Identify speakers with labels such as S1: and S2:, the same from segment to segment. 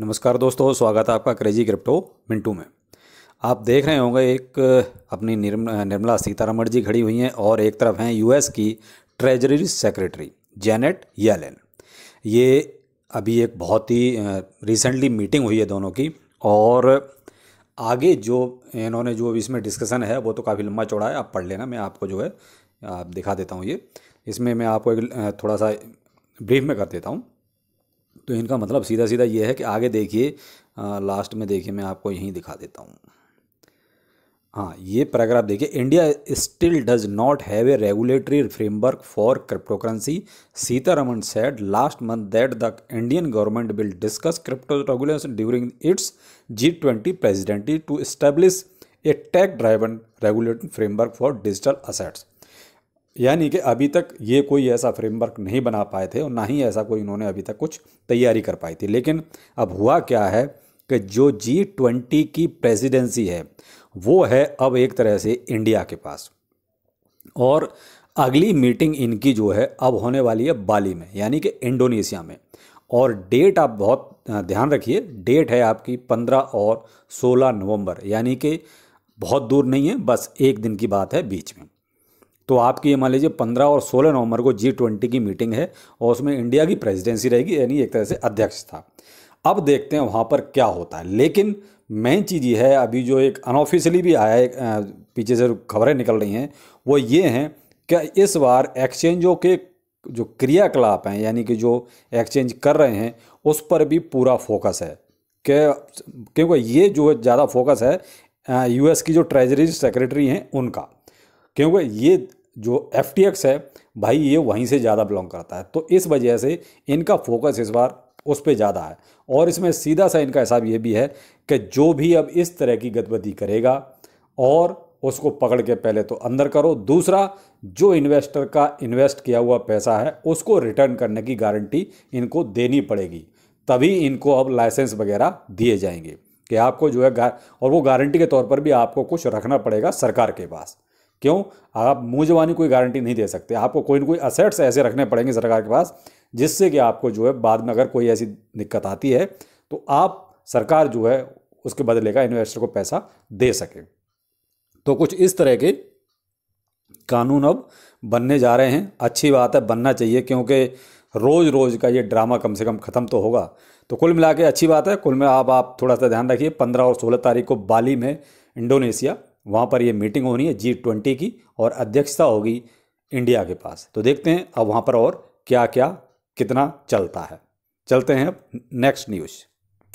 S1: नमस्कार दोस्तों स्वागत है आपका क्रेजी क्रिप्टो मिंटू में आप देख रहे होंगे एक अपनी निर्म, निर्मला सीतारमण जी खड़ी हुई हैं और एक तरफ हैं यूएस की ट्रेजरी सेक्रेटरी जेनेट येलेन ये अभी एक बहुत ही रिसेंटली मीटिंग हुई है दोनों की और आगे जो इन्होंने जो इसमें डिस्कशन है वो तो काफ़ी लंबा चौड़ा है आप पढ़ लेना मैं आपको जो है आप दिखा देता हूँ ये इसमें मैं आपको एक थोड़ा सा ब्रीफ में कर देता हूँ तो इनका मतलब सीधा सीधा ये है कि आगे देखिए लास्ट में देखिए मैं आपको यहीं दिखा देता हूँ हाँ ये पैराग्राफ देखिए India still does not have a regulatory framework for cryptocurrency Sitharaman said last month that the Indian government will discuss crypto regulation during its G twenty presidency to establish a tech driven regulatory framework for digital assets यानी कि अभी तक ये कोई ऐसा framework नहीं बना पाए थे और ना ही ऐसा कोई इन्होंने अभी तक कुछ तैयारी कर पाई थी लेकिन अब हुआ क्या है कि जो जी ट्वेंटी की प्रेसिडेंसी है वो है अब एक तरह से इंडिया के पास और अगली मीटिंग इनकी जो है अब होने वाली है बाली में यानी कि इंडोनेशिया में और डेट आप बहुत ध्यान रखिए डेट है आपकी पंद्रह और सोलह नवंबर यानी कि बहुत दूर नहीं है बस एक दिन की बात है बीच में तो आपकी ये मान लीजिए पंद्रह और सोलह नवंबर को जी ट्वेंटी की मीटिंग है और उसमें इंडिया की प्रेसिडेंसी रहेगी यानी एक तरह से अध्यक्ष था अब देखते हैं वहाँ पर क्या होता है लेकिन मेन चीज़ ये है अभी जो एक अनऑफिशियली भी आया है पीछे से खबरें निकल रही हैं वो ये हैं कि इस बार एक्सचेंजों के जो क्रियाकलाप हैं यानी कि जो एक्सचेंज कर रहे हैं उस पर भी पूरा फोकस है क्या क्योंकि ये जो ज़्यादा फोकस है यूएस की जो ट्रेजरी सेक्रेटरी हैं उनका क्योंकि ये जो एफ है भाई ये वहीं से ज़्यादा बिलोंग करता है तो इस वजह से इनका फोकस इस बार उस पर ज़्यादा है और इसमें सीधा सा इनका हिसाब ये भी है कि जो भी अब इस तरह की गतिविधि करेगा और उसको पकड़ के पहले तो अंदर करो दूसरा जो इन्वेस्टर का इन्वेस्ट किया हुआ पैसा है उसको रिटर्न करने की गारंटी इनको देनी पड़ेगी तभी इनको अब लाइसेंस वगैरह दिए जाएंगे कि आपको जो है और वो गारंटी के तौर पर भी आपको कुछ रखना पड़ेगा सरकार के पास क्यों आप मुँह जवानी कोई गारंटी नहीं दे सकते आपको कोई ना कोई असेट्स ऐसे रखने पड़ेंगे सरकार के पास जिससे कि आपको जो है बाद में अगर कोई ऐसी दिक्कत आती है तो आप सरकार जो है उसके बदले का इन्वेस्टर को पैसा दे सके तो कुछ इस तरह के कानून अब बनने जा रहे हैं अच्छी बात है बनना चाहिए क्योंकि रोज़ रोज़ का ये ड्रामा कम से कम ख़त्म तो होगा तो कुल मिला के अच्छी बात है कुल में आप आप थोड़ा सा ध्यान रखिए पंद्रह और सोलह तारीख को बाली में इंडोनेशिया वहाँ पर ये मीटिंग होनी है जी ट्वेंटी की और अध्यक्षता होगी इंडिया के पास तो देखते हैं अब वहाँ पर और क्या क्या कितना चलता है चलते हैं अब नेक्स्ट न्यूज़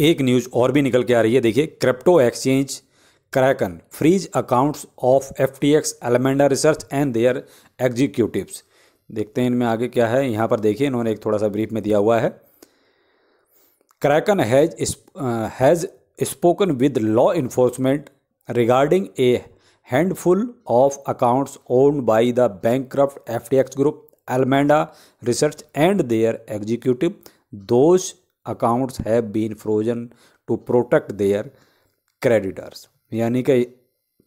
S1: एक न्यूज़ और भी निकल के आ रही है देखिए crypto exchange Kraken freeze accounts of F T X Alameda research and their executives देखते हैं इनमें आगे क्या है यहाँ पर देखिए इन्होंने एक थोड़ा सा ब्रीफ में दिया हुआ है Kraken has has spoken with law enforcement regarding a handful of accounts owned by the bankrupt FTX group Alameda Research and their executive. Those accounts have been frozen to protect their creditors. यानी कि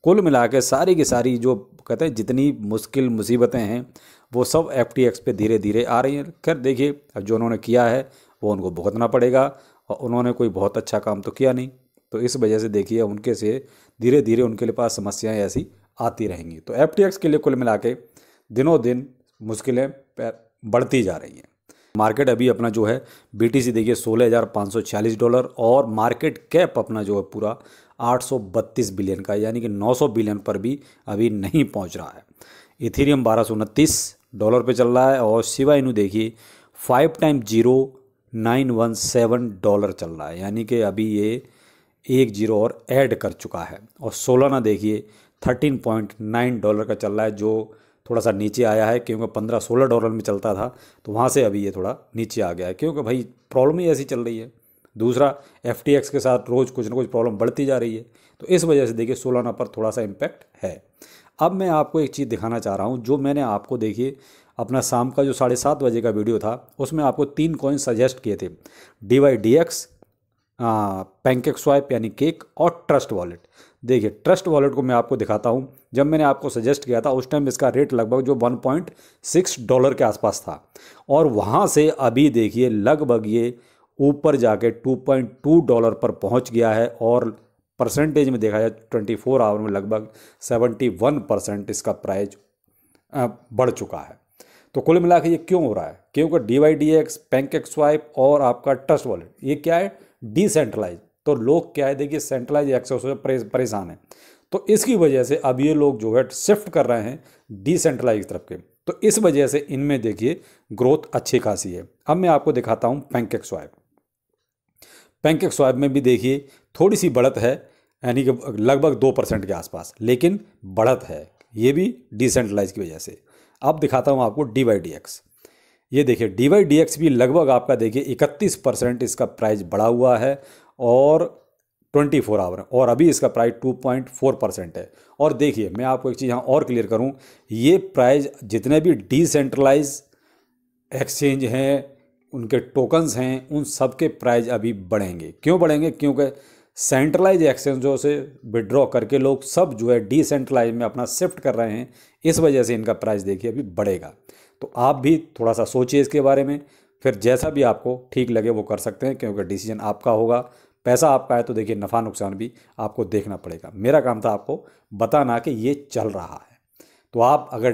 S1: कुल मिला के सारी की सारी जो कहते हैं जितनी मुश्किल मुसीबतें हैं वो सब एफ टी एक्स पे धीरे धीरे आ रही हैं खैर देखिए जो उन्होंने किया है वो उनको भुगतना पड़ेगा और उन्होंने कोई बहुत अच्छा काम तो किया नहीं तो इस वजह से देखिए उनके से धीरे धीरे उनके पास समस्याएँ ऐसी आती रहेंगी तो एफ के लिए कुल मिला के दिनों दिन मुश्किलें बढ़ती जा रही हैं मार्केट अभी अपना जो है बी देखिए सोलह हज़ार पाँच सौ छियालीस डॉलर और मार्केट कैप अपना जो है पूरा आठ सौ बत्तीस बिलियन का यानी कि नौ सौ बिलियन पर भी अभी नहीं पहुंच रहा है इथेरियम बारह सौ उनतीस डॉलर पे चल रहा है और शिवा इनू देखिए five time zero nine one seven dollar चल रहा है यानी कि अभी ये एक जीरो और ऐड कर चुका है और सोलाना देखिए थर्टीन पॉइंट नाइन डॉलर का चल रहा है जो थोड़ा सा नीचे आया है क्योंकि पंद्रह सोलह डॉलर में चलता था तो वहाँ से अभी ये थोड़ा नीचे आ गया है क्योंकि भाई प्रॉब्लम ही ऐसी चल रही है दूसरा एफ के साथ रोज़ कुछ ना कुछ प्रॉब्लम बढ़ती जा रही है तो इस वजह से देखिए सोलाना पर थोड़ा सा इम्पैक्ट है अब मैं आपको एक चीज़ दिखाना चाह रहा हूँ जो मैंने आपको देखिए अपना शाम का जो साढ़े सात बजे का वीडियो था उसमें आपको तीन कॉइन सजेस्ट किए थे D Y D X pancake swap यानी केक और ट्रस्ट वॉलेट देखिए ट्रस्ट वॉलेट को मैं आपको दिखाता हूँ जब मैंने आपको सजेस्ट किया था उस टाइम इसका रेट लगभग जो 1.6 डॉलर के आसपास था और वहाँ से अभी देखिए लगभग ये ऊपर जाके 2.2 डॉलर पर पहुँच गया है और परसेंटेज में देखा जाए ट्वेंटी फोर आवर में लगभग सेवेंटी वन परसेंट इसका प्राइज बढ़ चुका है तो कुल मिला के ये क्यों हो रहा है क्योंकि D Y D X bank swap और आपका ट्रस्ट वॉलेट ये क्या है डिसेंट्रलाइज तो लोग क्या है देखिए सेंट्रलाइज एक्सेस से परेशान है तो इसकी वजह से अब ये लोग जो है शिफ्ट कर रहे हैं डिसेंट्रलाइज तरफ के तो इस वजह से इनमें देखिए ग्रोथ अच्छी खासी है अब मैं आपको दिखाता हूँ पैंकेक स्वाइप पैंकेक स्वाइप में भी देखिए थोड़ी सी बढ़त है यानी कि लगभग दो परसेंट के आसपास लेकिन बढ़त है ये भी डिसेंट्रलाइज की वजह से अब दिखाता हूँ आपको डी बाई डी एक्स ये देखिए डी वाई डी एक्स भी लगभग आपका देखिए इकतीस परसेंट इसका प्राइस बढ़ा हुआ है और ट्वेंटी फोर आवर और अभी इसका price two point four percent है और देखिए मैं आपको एक चीज़ यहाँ और क्लियर करूँ ये प्राइस जितने भी डिसेंट्रलाइज एक्सचेंज हैं उनके टोकन्स हैं उन सब के प्राइज अभी बढ़ेंगे क्यों बढ़ेंगे क्योंकि सेंट्रलाइज एक्सचेंजों से विड्रॉ करके लोग सब जो है डिसेंट्रलाइज में अपना शिफ्ट कर रहे हैं इस वजह से इनका प्राइस देखिए अभी बढ़ेगा तो आप भी थोड़ा सा सोचिए इसके बारे में फिर जैसा भी आपको ठीक लगे वो कर सकते हैं क्योंकि डिसीजन आपका होगा पैसा आपका है तो देखिए नफ़ा नुकसान भी आपको देखना पड़ेगा मेरा काम था आपको बताना कि ये चल रहा है तो आप अगर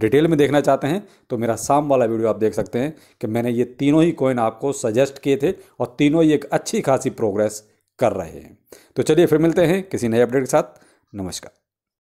S1: डिटेल में देखना चाहते हैं तो मेरा शाम वाला वीडियो आप देख सकते हैं कि मैंने ये तीनों ही कॉइन आपको सजेस्ट किए थे और तीनों ही एक अच्छी खासी प्रोग्रेस कर रहे हैं तो चलिए फिर मिलते हैं किसी नए अपडेट के साथ नमस्कार